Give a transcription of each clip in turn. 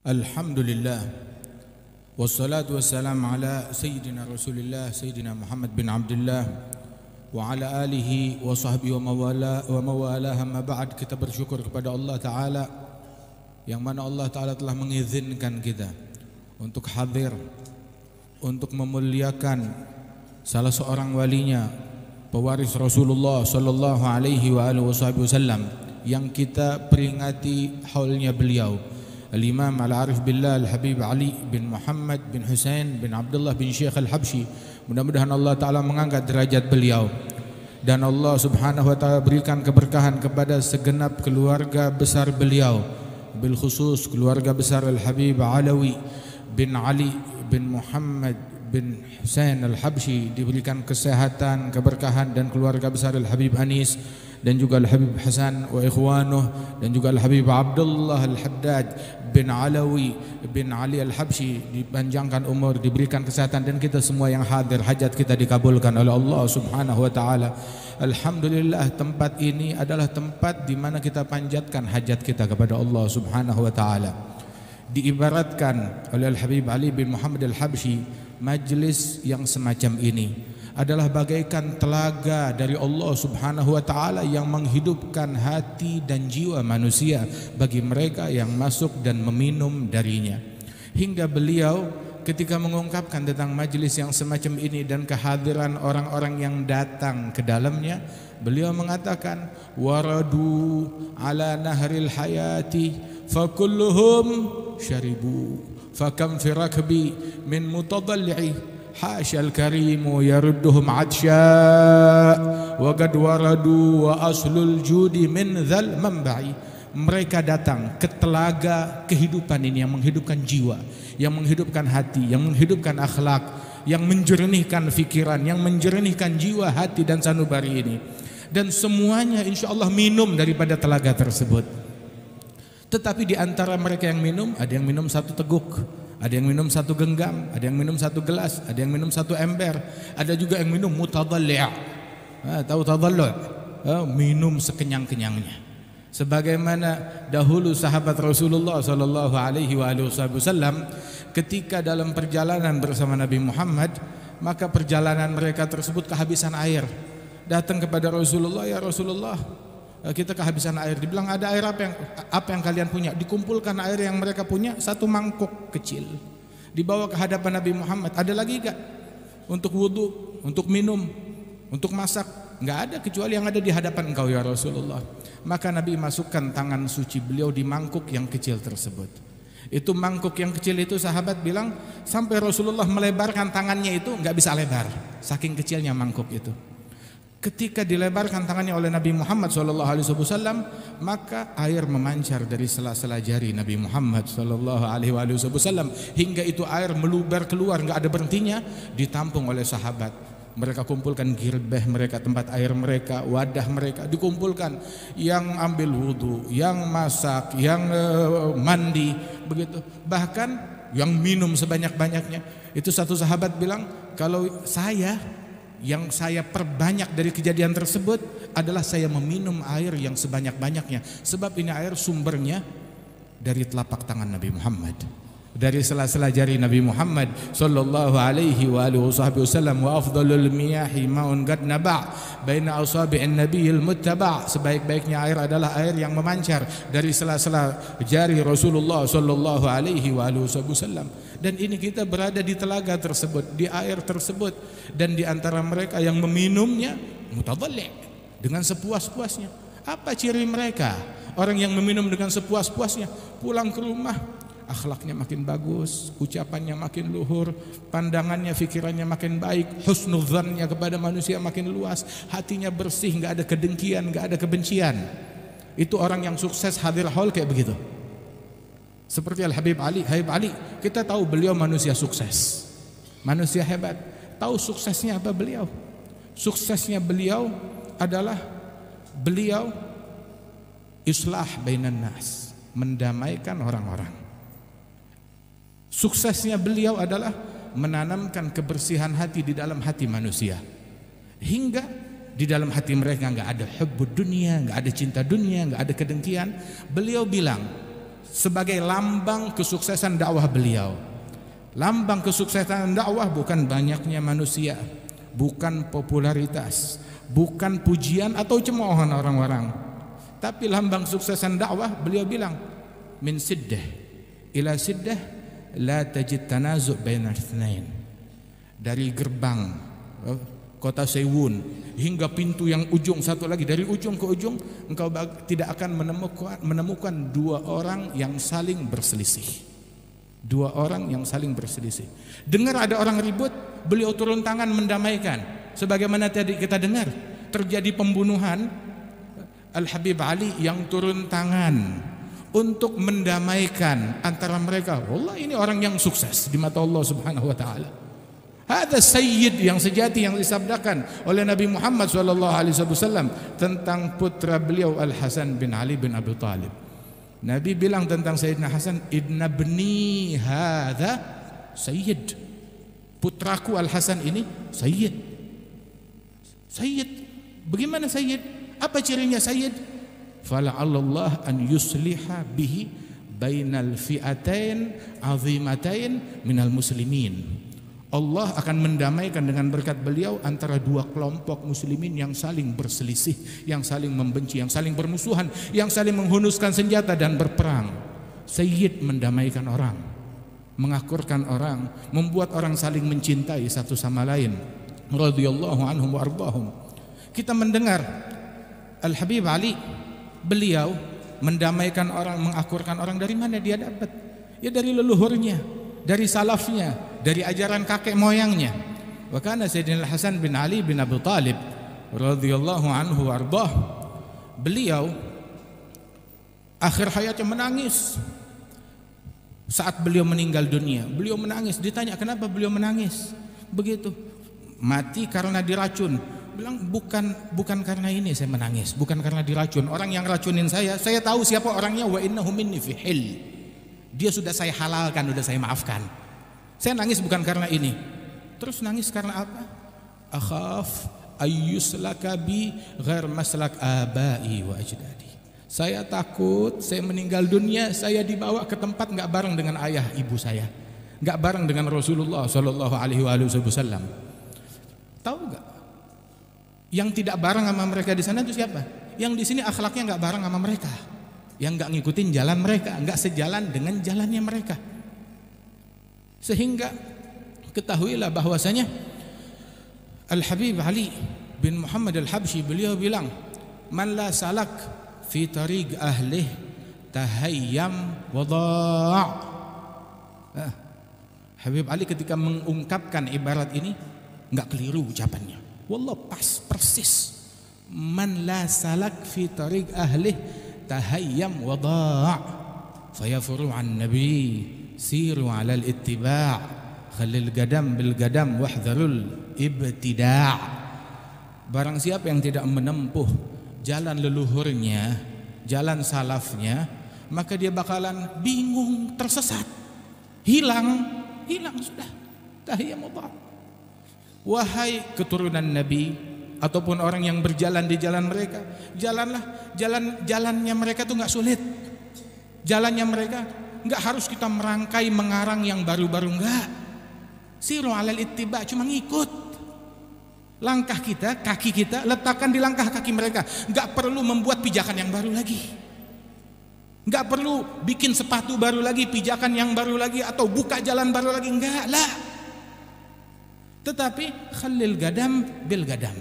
الحمد لله والصلاة والسلام على سيدنا رسول الله سيدنا محمد بن عبد الله وعلى آله وصحبه ومواlah amma ba'd kita bersyukur kepada Allah Ta'ala yang mana Allah Ta'ala telah mengizinkan kita untuk hadir untuk memuliakan salah seorang walinya pewaris Rasulullah sallallahu alaihi wa alihi wasallam yang kita peringati haulnya beliau الإمام Al-Arif Billah Al-Habib Ali bin Muhammad bin Hussein bin Abdullah bin Syekh Al-Habsyi mudah-mudahan Allah Ta'ala mengangkat derajat beliau dan Allah Subhanahu Wa Ta'ala berikan keberkahan kepada segenap keluarga besar beliau bil khusus keluarga besar Al-Habib Alawi bin Ali bin Muhammad bin Husain Al-Habsyi diberikan kesehatan, keberkahan dan keluarga besar Al-Habib Anis dan juga Al Habib Hasan wa ikhwanuh dan juga Al Habib Abdullah Al Haddad bin Alawi bin Ali Al Habshi dipanjangkan umur diberikan kesehatan dan kita semua yang hadir hajat kita dikabulkan oleh Allah Subhanahu wa taala Alhamdulillah tempat ini adalah tempat di mana kita panjatkan hajat kita kepada Allah Subhanahu wa taala diibaratkan oleh Al Habib Ali bin Muhammad Al Habshi majlis yang semacam ini adalah bagaikan telaga dari Allah Subhanahu wa taala yang menghidupkan hati dan jiwa manusia bagi mereka yang masuk dan meminum darinya. Hingga beliau ketika mengungkapkan tentang majelis yang semacam ini dan kehadiran orang-orang yang datang ke dalamnya, beliau mengatakan waradu ala nahril hayati fakulluhum syaribu fakam min mutadalli'i حاشا الكريم يردهم عدشاء وقد وردوا وأصل الجود من ذا المنبع mereka datang ke telaga kehidupan ini yang menghidupkan jiwa, yang menghidupkan hati, yang menghidupkan akhlak, yang menjernihkan pikiran, yang menjernihkan jiwa, hati dan sanubari ini. Dan semuanya insya Allah minum daripada telaga tersebut. Tetapi di antara mereka yang minum, ada yang minum satu teguk, ada yang minum satu genggam, ada yang minum satu gelas, ada yang minum satu ember, ada juga yang minum mutadalli'. Ah, tahu tadallu'? minum sekenyang-kenyangnya. Sebagaimana dahulu sahabat Rasulullah sallallahu alaihi wasallam ketika dalam perjalanan bersama Nabi Muhammad, maka perjalanan mereka tersebut kehabisan air. Datang kepada Rasulullah, "Ya Rasulullah, Eh, kita kehabisan air. Dibilang ada air apa yang apa yang kalian punya? Dikumpulkan air yang mereka punya satu mangkuk kecil. Dibawa ke hadapan Nabi Muhammad. Ada lagi gak? Untuk wudhu, untuk minum, untuk masak. Nggak ada kecuali yang ada di hadapan engkau ya Rasulullah. Maka Nabi masukkan tangan suci beliau di mangkuk yang kecil tersebut. Itu mangkuk yang kecil itu sahabat bilang sampai Rasulullah melebarkan tangannya itu nggak bisa lebar. Saking kecilnya mangkuk itu. Ketika dilebarkan tangannya oleh Nabi Muhammad SAW, maka air memancar dari sela-sela jari Nabi Muhammad SAW hingga itu air meluber keluar, nggak ada berhentinya, ditampung oleh sahabat. Mereka kumpulkan girbeh mereka, tempat air mereka, wadah mereka dikumpulkan. Yang ambil wudhu, yang masak, yang eh, mandi, begitu. Bahkan yang minum sebanyak-banyaknya. Itu satu sahabat bilang, kalau saya yang saya perbanyak dari kejadian tersebut adalah saya meminum air yang sebanyak-banyaknya. Sebab ini air sumbernya dari telapak tangan Nabi Muhammad dari sela-sela jari Nabi Muhammad sallallahu alaihi wa alihi wasallam wa afdalul miyahi maun qad naba' baina asabi'in nabiyil muttaba' sebaik-baiknya air adalah air yang memancar dari sela-sela jari Rasulullah sallallahu alaihi wa alihi wasallam dan ini kita berada di telaga tersebut, di air tersebut. Dan di antara mereka yang meminumnya, mutabalek dengan sepuas-puasnya. Apa ciri mereka? Orang yang meminum dengan sepuas-puasnya, pulang ke rumah, akhlaknya makin bagus, ucapannya makin luhur, pandangannya, fikirannya makin baik, husnudzannya kepada manusia makin luas, hatinya bersih, nggak ada kedengkian, nggak ada kebencian. Itu orang yang sukses hadir hall kayak begitu. Seperti Al-Habib Ali, Habib Ali, kita tahu beliau manusia sukses. Manusia hebat. Tahu suksesnya apa beliau? Suksesnya beliau adalah beliau islah bainan nas, mendamaikan orang-orang. Suksesnya beliau adalah menanamkan kebersihan hati di dalam hati manusia. Hingga di dalam hati mereka nggak ada hubbud dunia, nggak ada cinta dunia, nggak ada kedengkian. Beliau bilang, sebagai lambang kesuksesan dakwah beliau. Lambang kesuksesan dakwah bukan banyaknya manusia, bukan popularitas, bukan pujian atau cemoohan orang-orang. Tapi lambang kesuksesan dakwah beliau bilang min siddah ila siddah la tajid tanazu' bainas Dari gerbang eh, kota Sewun hingga pintu yang ujung satu lagi dari ujung ke ujung engkau tidak akan menemukan menemukan dua orang yang saling berselisih dua orang yang saling berselisih dengar ada orang ribut beliau turun tangan mendamaikan sebagaimana tadi kita dengar terjadi pembunuhan eh, Al Habib Ali yang turun tangan untuk mendamaikan antara mereka. Allah ini orang yang sukses di mata Allah Subhanahu wa taala. Ada sayyid yang sejati yang disabdakan oleh Nabi Muhammad SAW tentang putra beliau Al Hasan bin Ali bin Abi Talib. Nabi bilang tentang Sayyidina Hasan, Idna bni hada sayyid. Putraku Al Hasan ini sayyid. Sayyid. Bagaimana sayyid? Apa cirinya sayyid? Fala Allah an yusliha bihi bainal fi'atain azimatain minal muslimin. Allah akan mendamaikan dengan berkat beliau antara dua kelompok muslimin yang saling berselisih, yang saling membenci, yang saling bermusuhan, yang saling menghunuskan senjata dan berperang. Sayyid mendamaikan orang, mengakurkan orang, membuat orang saling mencintai satu sama lain. Radhiyallahu anhum wa Kita mendengar Al Habib Ali beliau mendamaikan orang, mengakurkan orang dari mana dia dapat? Ya dari leluhurnya, dari salafnya, dari ajaran kakek moyangnya. Wa kana Sayyidina Hasan bin Ali bin Abi Talib radhiyallahu anhu warbah. Beliau akhir hayatnya menangis. Saat beliau meninggal dunia, beliau menangis. Ditanya kenapa beliau menangis? Begitu. Mati karena diracun. Bilang bukan bukan karena ini saya menangis, bukan karena diracun. Orang yang racunin saya, saya tahu siapa orangnya wa innahu minni fi hil. Dia sudah saya halalkan, sudah saya maafkan. Saya nangis bukan karena ini. Terus nangis karena apa? Akhaf ayus bi ghair maslak abai wa ajdadi. Saya takut saya meninggal dunia, saya dibawa ke tempat nggak bareng dengan ayah ibu saya. nggak bareng dengan Rasulullah Sallallahu alaihi wasallam. Tahu nggak? Yang tidak bareng sama mereka di sana itu siapa? Yang di sini akhlaknya nggak bareng sama mereka. Yang nggak ngikutin jalan mereka, nggak sejalan dengan jalannya mereka. Sehingga ketahuilah bahwasanya Al-Habib Ali bin Muhammad Al-Habsyi beliau bilang, "Man la salak fi tariq ahlih tahayyam wada'." Habib Ali ketika mengungkapkan ibarat ini enggak keliru ucapannya. Wallah pas persis. Man la salak fi tariq ahlih tahayyam wada' fayafuru an nabi سيروا على الاتباع خلي القدم بالقدم واحذروا الابتداع barang siapa yang tidak menempuh jalan leluhurnya jalan salafnya maka dia bakalan bingung tersesat hilang hilang sudah tahiyya wahai keturunan nabi ataupun orang yang berjalan di jalan mereka jalanlah jalan jalannya mereka tuh nggak sulit jalannya mereka nggak harus kita merangkai mengarang yang baru-baru nggak. Siro alal ittiba cuma ngikut. Langkah kita, kaki kita letakkan di langkah kaki mereka. Nggak perlu membuat pijakan yang baru lagi. Nggak perlu bikin sepatu baru lagi, pijakan yang baru lagi atau buka jalan baru lagi nggak lah. Tetapi khalil gadam bil gadam.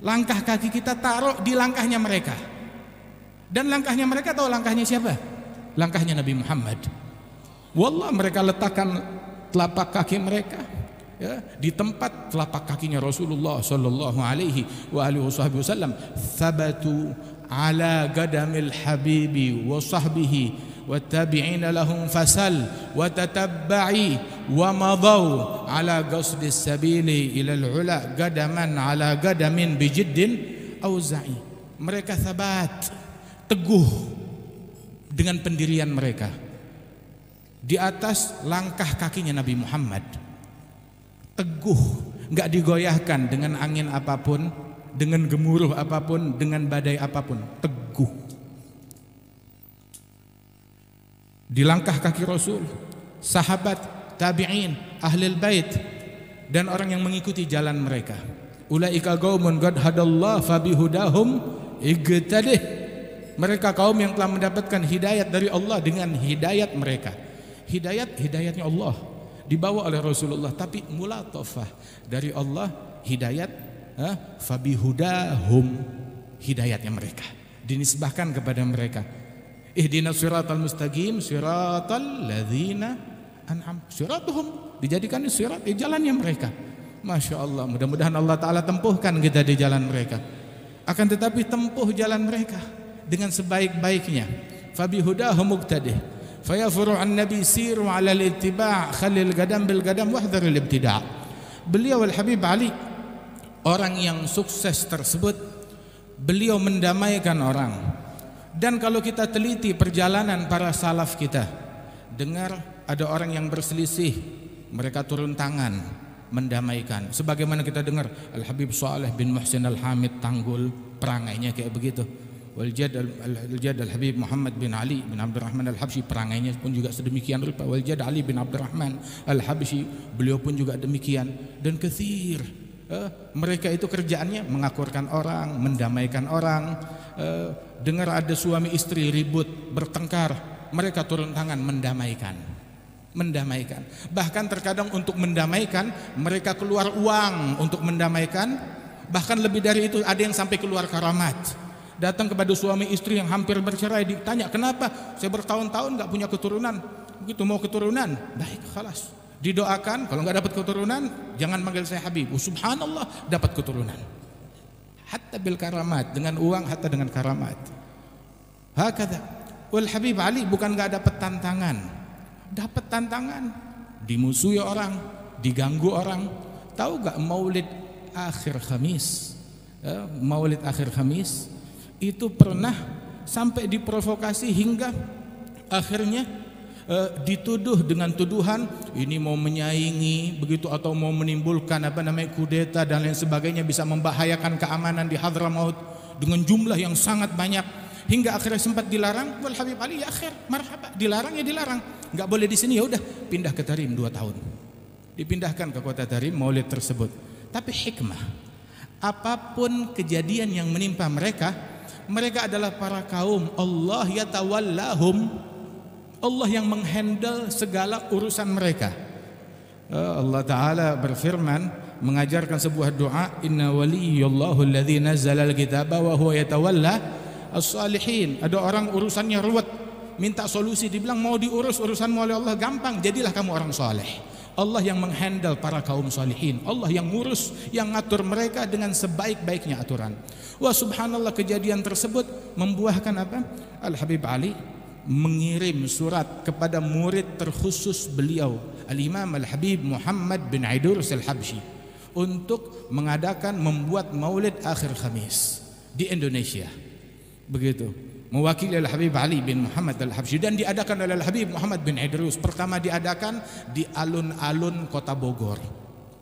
Langkah kaki kita taruh di langkahnya mereka. Dan langkahnya mereka tahu langkahnya siapa? langkahnya Nabi Muhammad. Wallah mereka letakkan telapak kaki mereka ya, di tempat telapak kakinya Rasulullah sallallahu alaihi wa alihi wasallam thabatu ala gadamil habibi wa sahbihi والتابعين wa فسل ala ومضوا على قصد السبيل إلى العلا قدما على قدم بجد أوزعي mereka thabat, teguh dengan pendirian mereka di atas langkah kakinya Nabi Muhammad teguh nggak digoyahkan dengan angin apapun dengan gemuruh apapun dengan badai apapun teguh di langkah kaki Rasul sahabat tabi'in ahlul bait dan orang yang mengikuti jalan mereka ulaika qaumun qad hadallahu fabihudahum igtadih mereka kaum yang telah mendapatkan hidayat dari Allah dengan hidayat mereka. Hidayat hidayatnya Allah dibawa oleh Rasulullah tapi mulatofah dari Allah hidayat eh, fabihudahum hidayatnya mereka dinisbahkan kepada mereka. Ihdina siratal mustaqim siratal ladzina an'am siratuhum dijadikan sirat di jalannya mereka. Masya Allah mudah-mudahan Allah Ta'ala tempuhkan kita di jalan mereka Akan tetapi tempuh jalan mereka dengan sebaik-baiknya. Fabi hudahu muqtadih. Fayafuru an nabi siru ala al-ittiba' khalil gadam bil gadam al ibtida'. Beliau Al-Habib Ali orang yang sukses tersebut beliau mendamaikan orang. Dan kalau kita teliti perjalanan para salaf kita, dengar ada orang yang berselisih, mereka turun tangan mendamaikan. Sebagaimana kita dengar Al Habib Saleh bin Muhsin Al Hamid tanggul perangainya kayak begitu. Waljad al-Jad al-Habib Muhammad bin Ali bin Abdurrahman al habshi perangainya pun juga sedemikian rupa Waljad Ali bin Abdurrahman al habshi beliau pun juga demikian dan kesir eh, mereka itu kerjaannya mengakurkan orang mendamaikan orang eh, dengar ada suami istri ribut bertengkar mereka turun tangan mendamaikan mendamaikan bahkan terkadang untuk mendamaikan mereka keluar uang untuk mendamaikan bahkan lebih dari itu ada yang sampai keluar karamat Datang kepada suami istri yang hampir bercerai ditanya, "Kenapa? Saya bertahun-tahun nggak punya keturunan." Begitu mau keturunan, baik, khalas Didoakan, kalau nggak dapat keturunan, jangan manggil saya Habib. Oh, subhanallah, dapat keturunan. Hatta bil karamat, dengan uang hatta dengan karamat. Hakada. Wal Habib Ali bukan nggak dapat tantangan. Dapat tantangan, dimusuhi orang, diganggu orang. Tahu nggak Maulid akhir Kamis? Eh, maulid akhir Kamis itu pernah sampai diprovokasi hingga akhirnya eh, dituduh dengan tuduhan ini mau menyaingi begitu atau mau menimbulkan apa namanya kudeta dan lain sebagainya bisa membahayakan keamanan di Hadramaut dengan jumlah yang sangat banyak hingga akhirnya sempat dilarang wal Habib Ali ya akhir marhaba dilarang ya dilarang nggak boleh di sini ya udah pindah ke Tarim dua tahun dipindahkan ke kota Tarim maulid tersebut tapi hikmah apapun kejadian yang menimpa mereka mereka adalah para kaum Allah ya tawallahum Allah yang menghandle segala urusan mereka eh, Allah Ta'ala berfirman mengajarkan sebuah doa inna waliyallahu alladhi nazzala alkitaba wa huwa yatawalla as-salihin ada orang urusannya ruwet minta solusi dibilang mau diurus urusanmu oleh Allah gampang jadilah kamu orang soleh Allah yang menghandle para kaum salihin Allah yang ngurus yang ngatur mereka dengan sebaik-baiknya aturan wah subhanallah kejadian tersebut membuahkan apa Al Habib Ali mengirim surat kepada murid terkhusus beliau Al Imam Al Habib Muhammad bin Aidurus Al Habsyi untuk mengadakan membuat maulid akhir Kamis di Indonesia begitu mewakili Al-Habib Ali bin Muhammad Al-Habsyi dan diadakan oleh Al-Habib Muhammad bin Idrus. Pertama diadakan di alun-alun kota Bogor.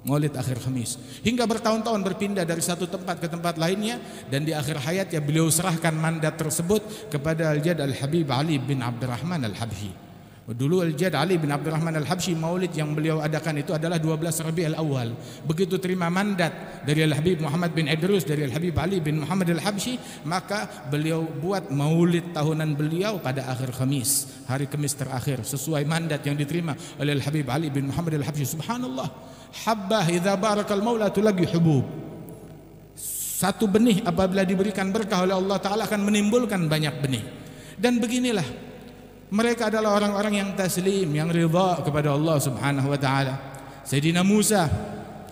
Maulid akhir Kamis hingga bertahun-tahun berpindah dari satu tempat ke tempat lainnya dan di akhir hayat ya beliau serahkan mandat tersebut kepada Al-Jad Al-Habib Ali bin Abdurrahman Al-Habsyi. Dulu Al-Jad Ali bin Abdurrahman al Habshi maulid yang beliau adakan itu adalah 12 Rabiul Al-Awal. Begitu terima mandat dari Al-Habib Muhammad bin Idrus, dari Al-Habib Ali bin Muhammad al Habshi, maka beliau buat maulid tahunan beliau pada akhir Kamis, hari Kamis terakhir sesuai mandat yang diterima oleh Al-Habib Ali bin Muhammad al Habshi. Subhanallah. Habbah idza barakal maula tulagi hubub. Satu benih apabila diberikan berkah oleh Allah Ta'ala akan menimbulkan banyak benih. Dan beginilah mereka adalah orang-orang yang taslim, yang ridha kepada Allah Subhanahu wa taala. Sayyidina Musa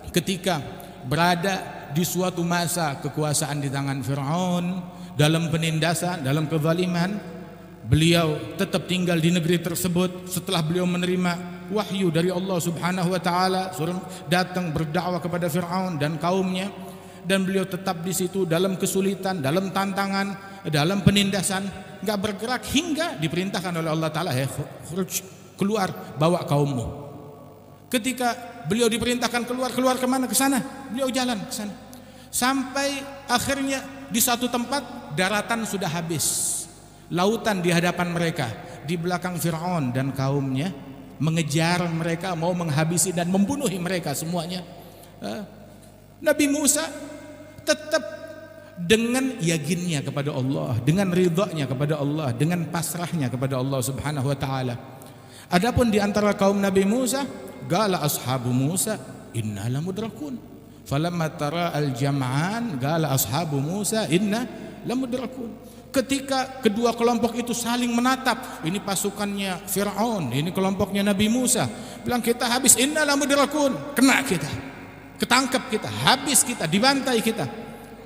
ketika berada di suatu masa kekuasaan di tangan Firaun, dalam penindasan, dalam kezaliman, beliau tetap tinggal di negeri tersebut setelah beliau menerima wahyu dari Allah Subhanahu wa taala suruh datang berdakwah kepada Firaun dan kaumnya dan beliau tetap di situ dalam kesulitan, dalam tantangan, dalam penindasan nggak bergerak hingga diperintahkan oleh Allah Taala ya keluar bawa kaummu. Ketika beliau diperintahkan keluar keluar kemana ke sana beliau jalan ke sana sampai akhirnya di satu tempat daratan sudah habis lautan di hadapan mereka di belakang Fir'aun dan kaumnya mengejar mereka mau menghabisi dan membunuh mereka semuanya eh, Nabi Musa tetap dengan yakinnya kepada Allah, dengan ridhonya kepada Allah, dengan pasrahnya kepada Allah Subhanahu wa taala. Adapun di antara kaum Nabi Musa, gala ashabu Musa inna lamudrakun. Falamma tara al-jam'an gala ashabu Musa inna lamudrakun. Ketika kedua kelompok itu saling menatap, ini pasukannya Firaun, ini kelompoknya Nabi Musa, bilang kita habis inna lamudrakun, kena kita. Ketangkep kita, habis kita, dibantai kita.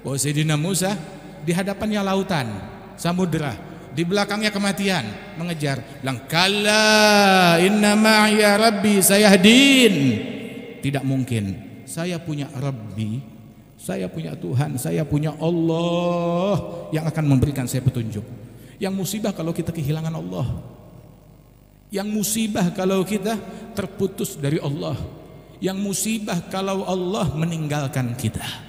Oh Sayyidina Musa di hadapannya lautan, samudera, di belakangnya kematian mengejar. Bilang kala inna ma'ya rabbi hadin Tidak mungkin. Saya punya Rabbi, saya punya Tuhan, saya punya Allah yang akan memberikan saya petunjuk. Yang musibah kalau kita kehilangan Allah. Yang musibah kalau kita terputus dari Allah. Yang musibah kalau Allah meninggalkan kita.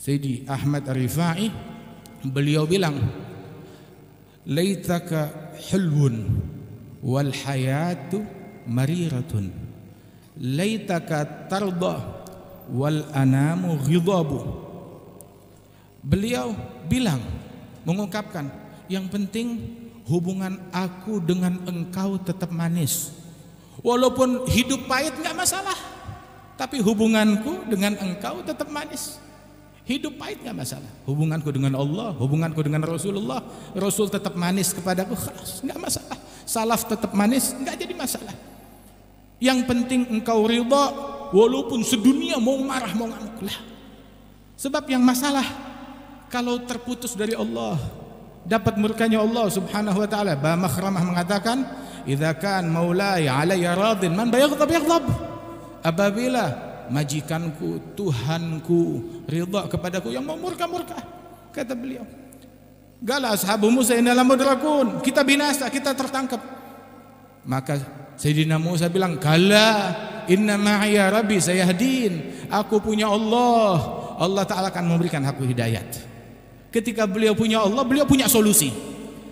Sayyidi Ahmad Rifai beliau bilang laitaka hulwun wal hayatu mariratun laitaka tarda wal anamu ghidabu beliau bilang mengungkapkan yang penting hubungan aku dengan engkau tetap manis walaupun hidup pahit nggak masalah tapi hubunganku dengan engkau tetap manis Hidup pahit nggak masalah. Hubunganku dengan Allah, hubunganku dengan Rasulullah, Rasul tetap manis kepadaku, keras, nggak masalah. Salaf tetap manis, nggak jadi masalah. Yang penting engkau ridha walaupun sedunia mau marah mau ngamuk lah. Sebab yang masalah kalau terputus dari Allah dapat murkanya Allah Subhanahu wa taala. Ba Makhramah mengatakan, "Idza kan maulaya alayya radin man bayaghdab yaghdab." Apabila majikanku, Tuhanku, ridha kepadaku yang memurka-murka. Kata beliau. Gala ashabu Musa dalam mudrakun. Kita binasa, kita tertangkap. Maka Sayyidina Musa bilang, "Kala inna ma'iyya rabbi hadin Aku punya Allah. Allah Ta'ala akan memberikan aku hidayat. Ketika beliau punya Allah, beliau punya solusi.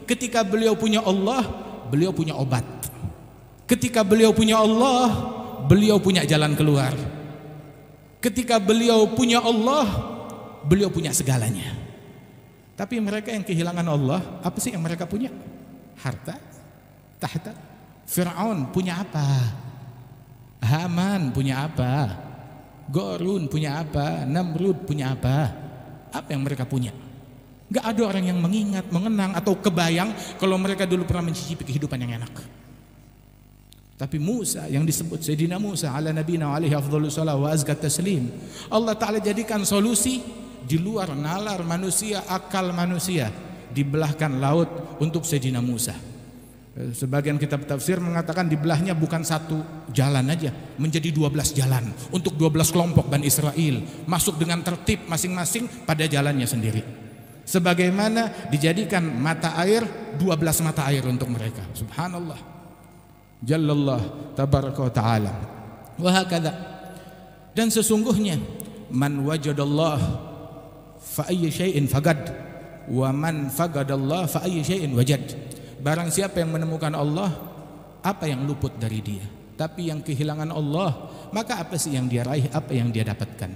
Ketika beliau punya Allah, beliau punya obat. Ketika beliau punya Allah, beliau punya jalan keluar. Ketika beliau punya Allah, beliau punya segalanya. Tapi mereka yang kehilangan Allah, apa sih yang mereka punya? Harta, tahta. Fir'aun punya apa? Haman punya apa? Gorun punya apa? Namrud punya apa? Apa yang mereka punya? Gak ada orang yang mengingat, mengenang atau kebayang kalau mereka dulu pernah mencicipi kehidupan yang enak. Tapi Musa yang disebut Sayyidina Musa ala nabina alaihi afdhalus salam wa azka taslim. Allah taala jadikan solusi di luar nalar manusia, akal manusia dibelahkan laut untuk Sayyidina Musa. Eh, sebagian kitab tafsir mengatakan dibelahnya bukan satu jalan aja, menjadi 12 jalan untuk 12 kelompok Bani Israel, masuk dengan tertib masing-masing pada jalannya sendiri. Sebagaimana dijadikan mata air 12 mata air untuk mereka. Subhanallah. Jallallah tabaraka wa ta'ala Wahakadha Dan sesungguhnya Man wajadallah Fa ayyi syai'in fagad Wa man fagadallah fa ayyi syai'in wajad Barang siapa yang menemukan Allah Apa yang luput dari dia Tapi yang kehilangan Allah Maka apa sih yang dia raih Apa yang dia dapatkan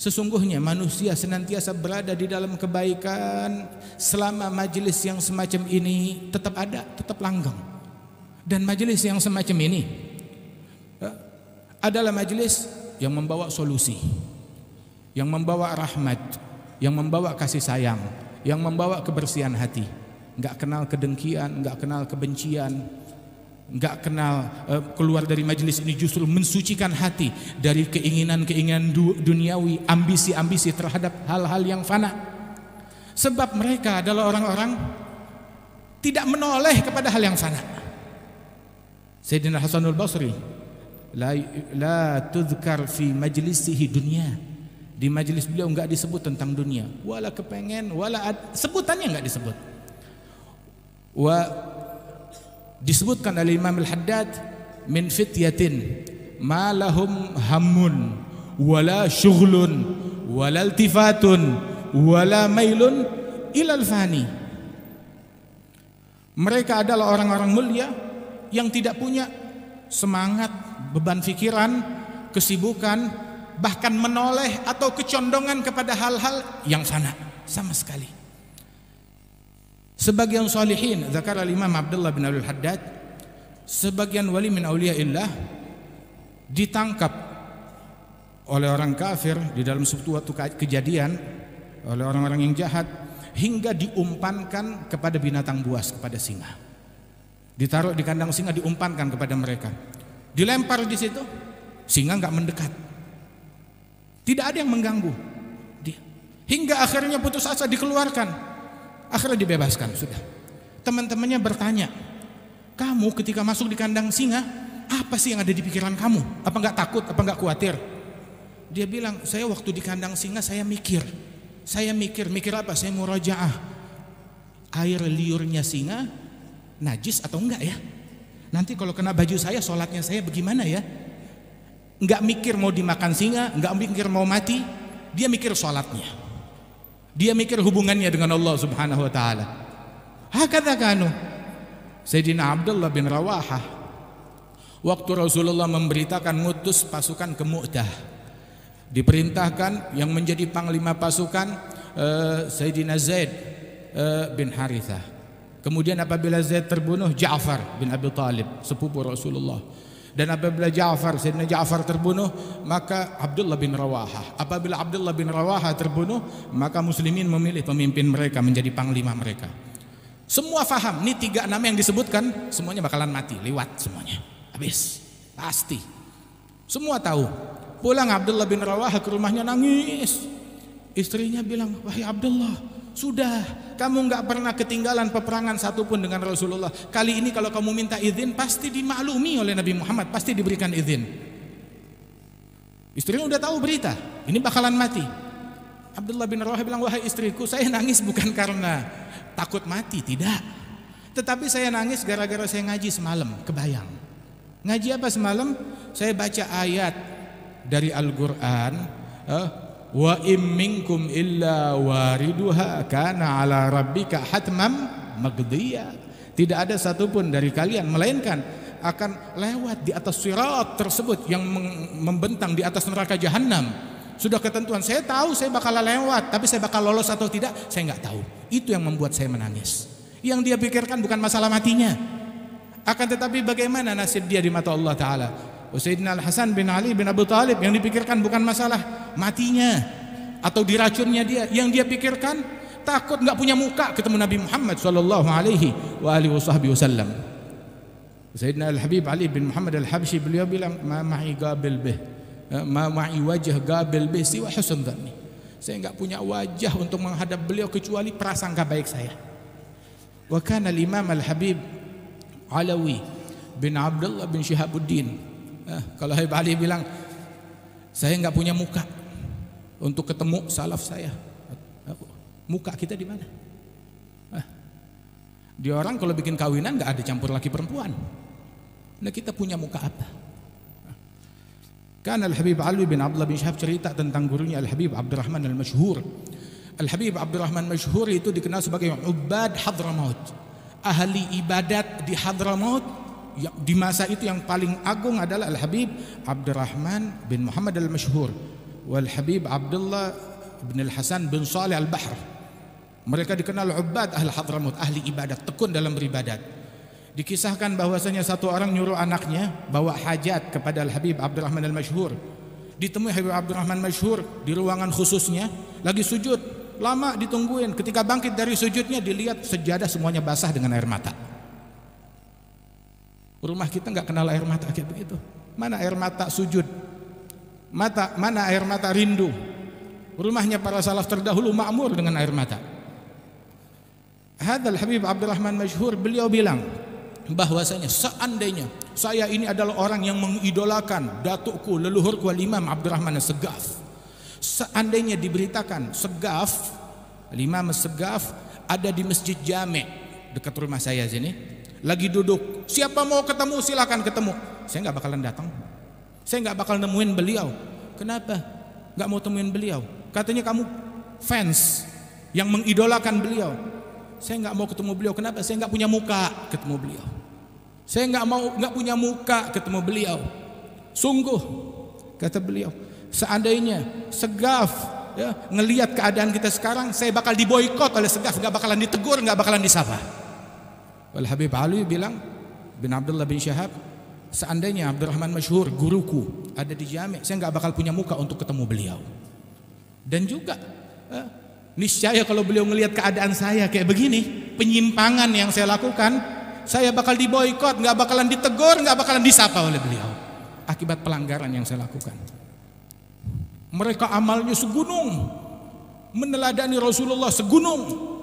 Sesungguhnya manusia senantiasa berada di dalam kebaikan Selama majelis yang semacam ini Tetap ada, tetap langgeng. Dan majelis yang semacam ini eh, adalah majelis yang membawa solusi, yang membawa rahmat, yang membawa kasih sayang, yang membawa kebersihan hati. Enggak kenal kedengkian, enggak kenal kebencian, enggak kenal eh, keluar dari majelis ini justru mensucikan hati dari keinginan-keinginan duniawi, ambisi-ambisi terhadap hal-hal yang fana. Sebab mereka adalah orang-orang tidak menoleh kepada hal yang fana. Sayyidina Hasanul Basri la, la tudhkar fi majlisihi dunia di majlis beliau enggak disebut tentang dunia wala kepengen wala ad, sebutannya enggak disebut wa disebutkan oleh Imam Al-Haddad min fityatin ma lahum hammun wala syughlun wala iltifatun wala mailun ilal fani mereka adalah orang-orang mulia yang tidak punya semangat, beban pikiran, kesibukan, bahkan menoleh atau kecondongan kepada hal-hal yang sana sama sekali. Sebagian salihin, zakar al-imam Abdullah bin Abdul Haddad, sebagian wali min illah ditangkap oleh orang kafir di dalam suatu kejadian oleh orang-orang yang jahat hingga diumpankan kepada binatang buas kepada singa. Ditaruh di kandang singa diumpankan kepada mereka. Dilempar di situ, singa nggak mendekat. Tidak ada yang mengganggu. Dia. Hingga akhirnya putus asa dikeluarkan. Akhirnya dibebaskan sudah. Teman-temannya bertanya, kamu ketika masuk di kandang singa, apa sih yang ada di pikiran kamu? Apa nggak takut? Apa nggak khawatir? Dia bilang, saya waktu di kandang singa saya mikir, saya mikir, mikir apa? Saya mau murajaah. Air liurnya singa najis atau enggak ya? Nanti kalau kena baju saya, sholatnya saya bagaimana ya? Enggak mikir mau dimakan singa, enggak mikir mau mati, dia mikir sholatnya. Dia mikir hubungannya dengan Allah subhanahu wa ta'ala. Hakata kanu. Sayyidina Abdullah bin Rawaha, Waktu Rasulullah memberitakan mutus pasukan ke Mu'tah. Diperintahkan yang menjadi panglima pasukan uh, Sayyidina Zaid uh, bin Harithah Kemudian apabila Zaid terbunuh Ja'far bin Abi Talib sepupu Rasulullah dan apabila Ja'far Sayyidina Ja'far terbunuh maka Abdullah bin Rawaha. apabila Abdullah bin Rawaha terbunuh maka muslimin memilih pemimpin mereka menjadi panglima mereka semua faham ini tiga nama yang disebutkan semuanya bakalan mati lewat semuanya habis pasti semua tahu pulang Abdullah bin Rawaha ke rumahnya nangis istrinya bilang wahai Abdullah sudah, kamu nggak pernah ketinggalan peperangan satupun dengan Rasulullah. Kali ini kalau kamu minta izin pasti dimaklumi oleh Nabi Muhammad, pasti diberikan izin. Istrinya udah tahu berita, ini bakalan mati. Abdullah bin Rawah bilang, wahai istriku, saya nangis bukan karena takut mati, tidak. Tetapi saya nangis gara-gara saya ngaji semalam, kebayang. Ngaji apa semalam? Saya baca ayat dari Al-Quran, eh, wa imminkum illa wariduha kana ala rabbika hatmam magdiya tidak ada satupun dari kalian melainkan akan lewat di atas sirat tersebut yang membentang di atas neraka jahanam sudah ketentuan saya tahu saya bakal lewat tapi saya bakal lolos atau tidak saya nggak tahu itu yang membuat saya menangis yang dia pikirkan bukan masalah matinya akan tetapi bagaimana nasib dia di mata Allah Ta'ala Sayyidina Al-Hasan bin Ali bin Abu Talib yang dipikirkan bukan masalah matinya atau diracunnya dia yang dia pikirkan takut nggak punya muka ketemu Nabi Muhammad sallallahu alaihi wa alihi wasallam Sayyidina Al-Habib Ali bin Muhammad Al-Habsyi beliau bilang ma ma'i qabil bih eh, ma ma'i wajh qabil bih siwa husn dhanni saya nggak punya wajah untuk menghadap beliau kecuali prasangka baik saya wa kana al-imam Al-Habib Alawi bin Abdullah bin Syihabuddin Eh, kalau Habib Ali bilang, saya nggak punya muka untuk ketemu salaf saya. Muka kita di mana? Eh, di orang kalau bikin kawinan nggak ada campur laki perempuan. Nah kita punya muka apa? Karena kan Al-Habib Ali bin Abdullah bin Syahab cerita tentang gurunya Al-Habib Abdurrahman Al-Mashhur. Al-Habib Abdurrahman Mashhur itu dikenal sebagai Ubad Hadramaut. Ahli ibadat di Hadramaut di masa itu yang paling agung adalah Al Habib Abdurrahman bin Muhammad Al Mashhur wal Habib Abdullah bin Al Hasan bin Saleh Al Bahr. Mereka dikenal ubad ahli Hadramut, ahli ibadat, tekun dalam beribadat. Dikisahkan bahwasanya satu orang nyuruh anaknya bawa hajat kepada Al Habib Abdurrahman Al Mashhur. Ditemui Habib Abdurrahman Mashhur di ruangan khususnya, lagi sujud, lama ditungguin. Ketika bangkit dari sujudnya dilihat sejadah semuanya basah dengan air mata. Rumah kita nggak kenal air mata kayak begitu. Mana air mata sujud? Mata mana air mata rindu? Rumahnya para salaf terdahulu makmur dengan air mata. Hadal Habib Abdurrahman Masyhur beliau bilang bahwasanya seandainya saya ini adalah orang yang mengidolakan datukku leluhurku Imam Abdurrahman Segaf. Seandainya diberitakan Segaf, Imam Segaf ada di Masjid Jame dekat rumah saya sini, lagi duduk. Siapa mau ketemu silahkan ketemu. Saya nggak bakalan datang. Saya nggak bakal nemuin beliau. Kenapa? Nggak mau temuin beliau. Katanya kamu fans yang mengidolakan beliau. Saya nggak mau ketemu beliau. Kenapa? Saya nggak punya muka ketemu beliau. Saya nggak mau nggak punya muka ketemu beliau. Sungguh kata beliau, seandainya segaf ya, ngelihat keadaan kita sekarang, saya bakal diboykot oleh segaf, nggak bakalan ditegur, nggak bakalan disapa. Al Habib Ali bilang bin Abdullah bin Syahab seandainya Abdurrahman Masyhur guruku ada di Jami saya nggak bakal punya muka untuk ketemu beliau dan juga eh, niscaya kalau beliau melihat keadaan saya kayak begini penyimpangan yang saya lakukan saya bakal diboykot nggak bakalan ditegur nggak bakalan disapa oleh beliau akibat pelanggaran yang saya lakukan mereka amalnya segunung meneladani Rasulullah segunung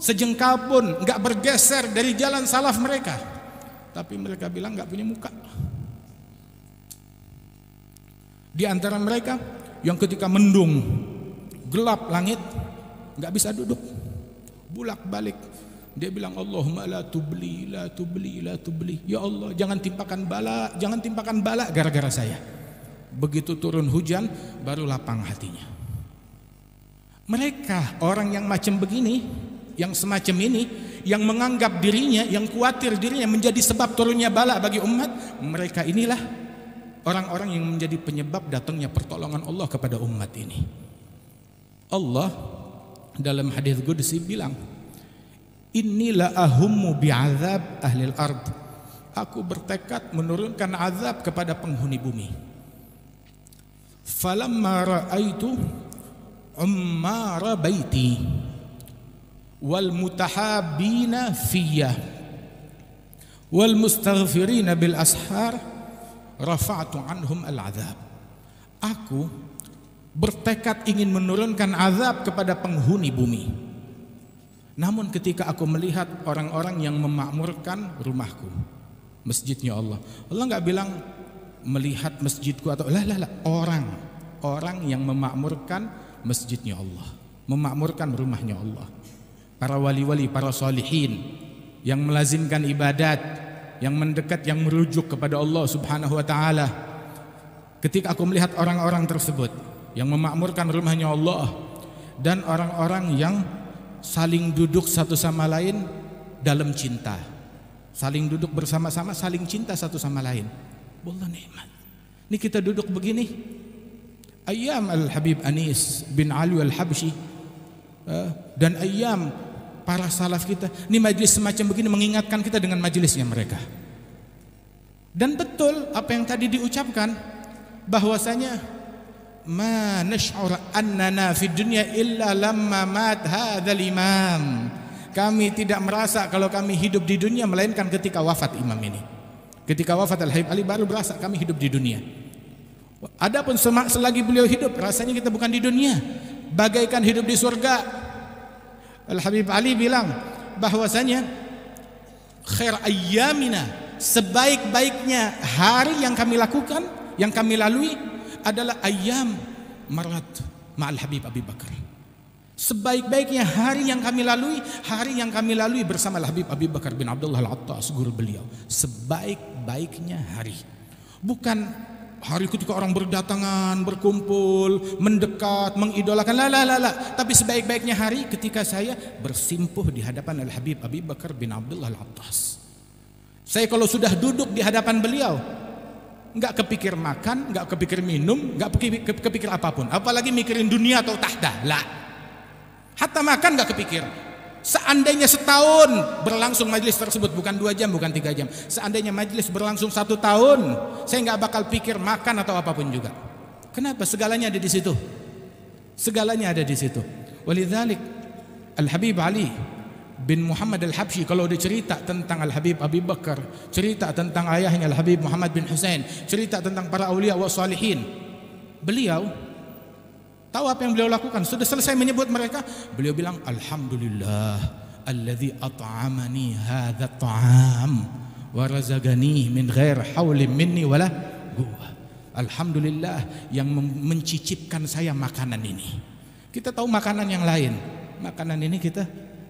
sejengkal pun nggak bergeser dari jalan salaf mereka. Tapi mereka bilang nggak punya muka. Di antara mereka yang ketika mendung gelap langit nggak bisa duduk bulak balik dia bilang Allahumma la tubli la tubli la tubli ya Allah jangan timpakan bala jangan timpakan bala gara-gara saya begitu turun hujan baru lapang hatinya mereka orang yang macam begini yang semacam ini yang menganggap dirinya, yang khawatir dirinya menjadi sebab turunnya bala bagi umat, mereka inilah orang-orang yang menjadi penyebab datangnya pertolongan Allah kepada umat ini. Allah dalam hadis qudsi bilang, "Inilah ahummu bi'adzab al ard." Aku bertekad menurunkan azab kepada penghuni bumi. Falamma ra'aitu ummar baiti wal mutahabina fiyah wal mustaghfirina bil ashar rafa'tu anhum al azab aku bertekad ingin menurunkan azab kepada penghuni bumi namun ketika aku melihat orang-orang yang memakmurkan rumahku masjidnya Allah Allah nggak bilang melihat masjidku atau lah lah lah orang orang yang memakmurkan masjidnya Allah memakmurkan rumahnya Allah para wali-wali, para solihin yang melazimkan ibadat, yang mendekat, yang merujuk kepada Allah Subhanahu wa taala. Ketika aku melihat orang-orang tersebut yang memakmurkan rumahnya Allah dan orang-orang yang saling duduk satu sama lain dalam cinta. Saling duduk bersama-sama, saling cinta satu sama lain. Wallah nikmat. Ini kita duduk begini. Ayam Al-Habib Anis bin Ali al Habshi eh, dan ayam para salaf kita. Ini majelis semacam begini mengingatkan kita dengan majelisnya mereka. Dan betul apa yang tadi diucapkan bahwasanya ma nash'ur annana fid dunya illa lamma mat hadzal imam. Kami tidak merasa kalau kami hidup di dunia melainkan ketika wafat imam ini. Ketika wafat Al-Habib Ali baru berasa kami hidup di dunia. Adapun selagi beliau hidup rasanya kita bukan di dunia. Bagaikan hidup di surga Al Habib Ali bilang bahwasanya khair ayyamina sebaik-baiknya hari yang kami lakukan, yang kami lalui adalah ayam marat ma'al Habib Abi Bakar. Sebaik-baiknya hari yang kami lalui, hari yang kami lalui bersama Habib Abi Bakar bin Abdullah Al-Attas, guru beliau. Sebaik-baiknya hari. Bukan Hari ketika orang berdatangan, berkumpul, mendekat, mengidolakan, la la la Tapi sebaik-baiknya hari ketika saya bersimpuh di hadapan Al-Habib Abi Bakar bin Abdullah al Abbas. Saya kalau sudah duduk di hadapan beliau, nggak kepikir makan, nggak kepikir minum, nggak kepikir, kepikir apapun. Apalagi mikirin dunia atau tahta, lah. Hatta makan nggak kepikir, Seandainya setahun berlangsung majelis tersebut bukan dua jam, bukan tiga jam. Seandainya majelis berlangsung satu tahun, saya nggak bakal pikir makan atau apapun juga. Kenapa? Segalanya ada di situ. Segalanya ada di situ. Walidzalik Al Habib Ali bin Muhammad Al Habsyi kalau dia cerita tentang Al Habib Abi Bakar, cerita tentang ayahnya Al Habib Muhammad bin Hussein, cerita tentang para aulia wa salihin. Beliau Tahu apa yang beliau lakukan? Sudah selesai menyebut mereka, beliau bilang alhamdulillah alladzi at'amani hadza ta'am wa razaqani min ghair haulin minni wala quwwah. Alhamdulillah yang mencicipkan saya makanan ini. Kita tahu makanan yang lain. Makanan ini kita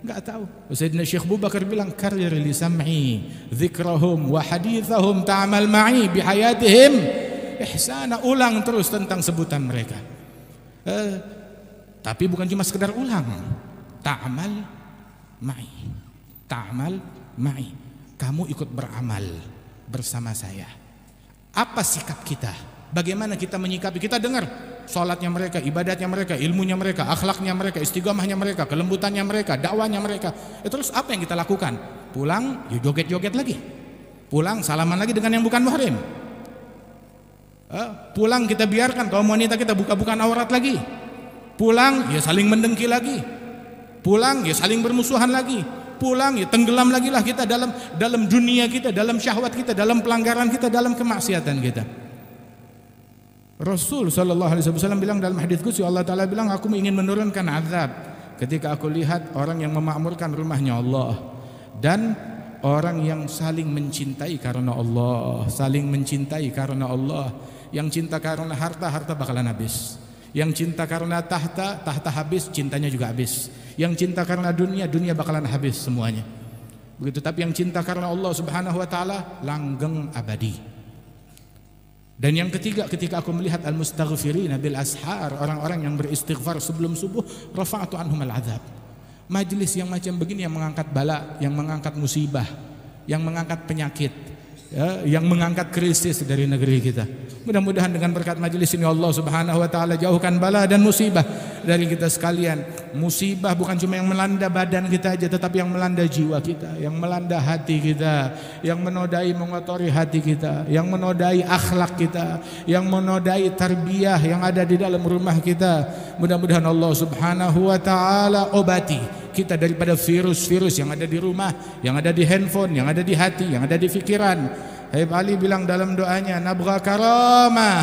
nggak tahu. Sayyidina Syekh Abu Bakar bilang karir li sam'i dzikrahum wa hadithahum ta'mal ma'i bihayatihim ihsana ulang terus tentang sebutan mereka eh, tapi bukan cuma sekedar ulang ta'amal ma'i ta'amal ma'i kamu ikut beramal bersama saya apa sikap kita bagaimana kita menyikapi kita dengar sholatnya mereka ibadatnya mereka ilmunya mereka akhlaknya mereka istigamahnya mereka kelembutannya mereka dakwanya mereka ya, terus apa yang kita lakukan pulang ya joget-joget lagi pulang salaman lagi dengan yang bukan muhrim pulang kita biarkan kaum wanita kita buka-bukaan aurat lagi pulang ya saling mendengki lagi pulang ya saling bermusuhan lagi pulang ya tenggelam lagi lah kita dalam dalam dunia kita dalam syahwat kita dalam pelanggaran kita dalam kemaksiatan kita Rasul sallallahu Alaihi Wasallam bilang dalam hadits Qudsi Allah Taala bilang aku ingin menurunkan azab ketika aku lihat orang yang memakmurkan rumahnya Allah dan orang yang saling mencintai karena Allah saling mencintai karena Allah yang cinta karena harta, harta bakalan habis. Yang cinta karena tahta, tahta habis, cintanya juga habis. Yang cinta karena dunia, dunia bakalan habis semuanya. Begitu tapi yang cinta karena Allah Subhanahu wa taala langgeng abadi. Dan yang ketiga ketika aku melihat al-mustaghfirina Nabil ashar, orang-orang yang beristighfar sebelum subuh, rafa'tu anhum al-'adzab. Majlis yang macam begini yang mengangkat bala, yang mengangkat musibah, yang mengangkat penyakit, ya, yang mengangkat krisis dari negeri kita. Mudah-mudahan dengan berkat majelis ini Allah Subhanahu wa taala jauhkan bala dan musibah dari kita sekalian. Musibah bukan cuma yang melanda badan kita aja tetapi yang melanda jiwa kita, yang melanda hati kita, yang menodai mengotori hati kita, yang menodai akhlak kita, yang menodai tarbiyah yang ada di dalam rumah kita. Mudah-mudahan Allah Subhanahu wa taala obati kita daripada virus-virus yang ada di rumah, yang ada di handphone, yang ada di hati, yang ada di pikiran. Habib Ali bilang dalam doanya, nabgha karamah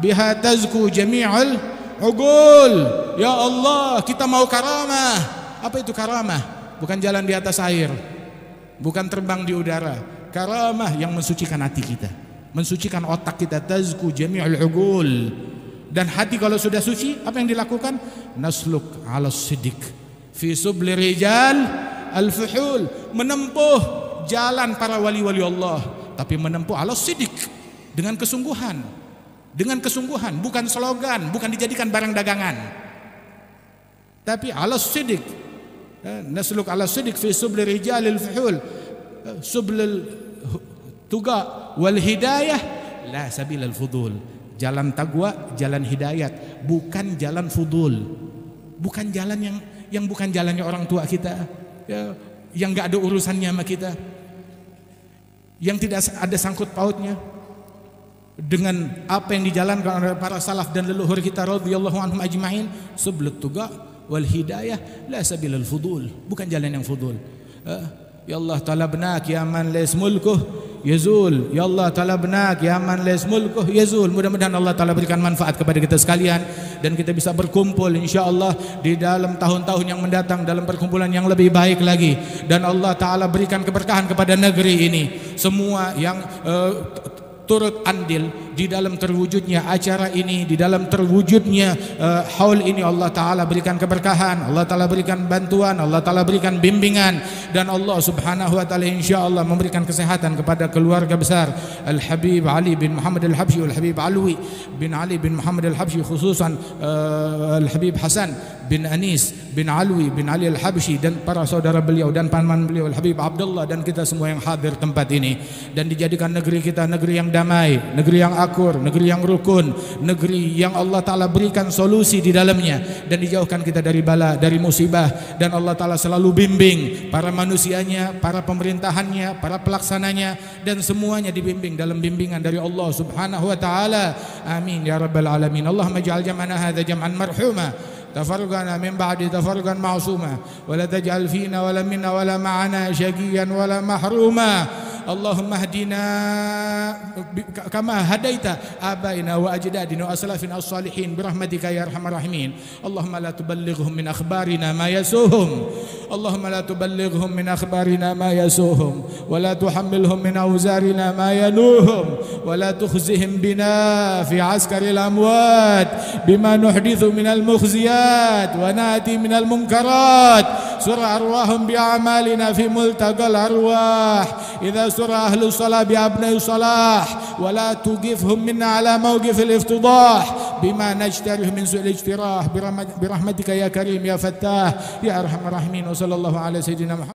biha tazku jami'ul ugul. Ya Allah, kita mau karamah. Apa itu karamah? Bukan jalan di atas air. Bukan terbang di udara. Karamah yang mensucikan hati kita, mensucikan otak kita tazku jami'ul ugul. Dan hati kalau sudah suci, apa yang dilakukan? Nasluk ala sidik fi subli rijal al-fuhul menempuh jalan para wali-wali Allah tapi menempuh ala sidik dengan kesungguhan dengan kesungguhan bukan slogan bukan dijadikan barang dagangan tapi ala sidik eh, nasluk ala sidik fi subli rijal al-fuhul eh, subli tuga wal hidayah la sabil al fudul jalan tagwa jalan hidayat bukan jalan fudul bukan jalan yang yang bukan jalannya orang tua kita, ya, yang nggak ada urusannya sama kita, yang tidak ada sangkut pautnya dengan apa yang dijalankan oleh para salaf dan leluhur kita radhiyallahu anhum ajma'in sublut tuga wal hidayah la sabilal fudul bukan jalan yang fudul eh, ya Allah taala benak ya man les mulkuh Yazul Ya Allah Ta'ala benak Ya man les mulku Yazul Mudah-mudahan Allah Ta'ala berikan manfaat kepada kita sekalian Dan kita bisa berkumpul InsyaAllah Di dalam tahun-tahun yang mendatang Dalam perkumpulan yang lebih baik lagi Dan Allah Ta'ala berikan keberkahan kepada negeri ini Semua yang uh, turut andil di dalam terwujudnya acara ini di dalam terwujudnya uh, haul ini Allah taala berikan keberkahan Allah taala berikan bantuan Allah taala berikan bimbingan dan Allah Subhanahu wa taala insyaallah memberikan kesehatan kepada keluarga besar Al Habib Ali bin Muhammad Al Habsyi Al Habib Alwi bin Ali bin Muhammad Al Habsyi khususan uh, eh, Al Habib Hasan bin Anis bin Alwi bin Ali Al Habsyi dan para saudara beliau dan paman beliau Al Habib Abdullah dan kita semua yang hadir tempat ini dan dijadikan negeri kita negeri yang damai negeri yang akur, negeri yang rukun, negeri yang Allah taala berikan solusi di dalamnya dan dijauhkan kita dari bala, dari musibah dan Allah taala selalu bimbing para manusianya, para pemerintahannya, para pelaksananya dan semuanya dibimbing dalam bimbingan dari Allah Subhanahu wa taala. Amin ya rabbal alamin. Allah ij'al jam'ana hadza jam'an marhuma. تفرقنا من بعد تفرقا معصوما ولا تجعل فينا ولا منا ولا معنا شقيا ولا محروما اللهم اهدنا كما هديت آبائنا وأجدادنا وأسلافنا الصالحين برحمتك يا أرحم الراحمين اللهم لا تبلغهم من أخبارنا ما يسوهم اللهم لا تبلغهم من أخبارنا ما يسوهم ولا تحملهم من أوزارنا ما يلوهم ولا تخزهم بنا في عسكر الأموات بما نحدث من المخزيات ونأتي من المنكرات سر أرواحهم بأعمالنا في ملتقى الأرواح إذا يسر أهل الصلاة بأبناء صلاح ولا توقفهم منا على موقف الافتضاح بما نجتره من سوء الاجتراح برحمتك يا كريم يا فتاح يا أرحم الراحمين وصلى الله على سيدنا محمد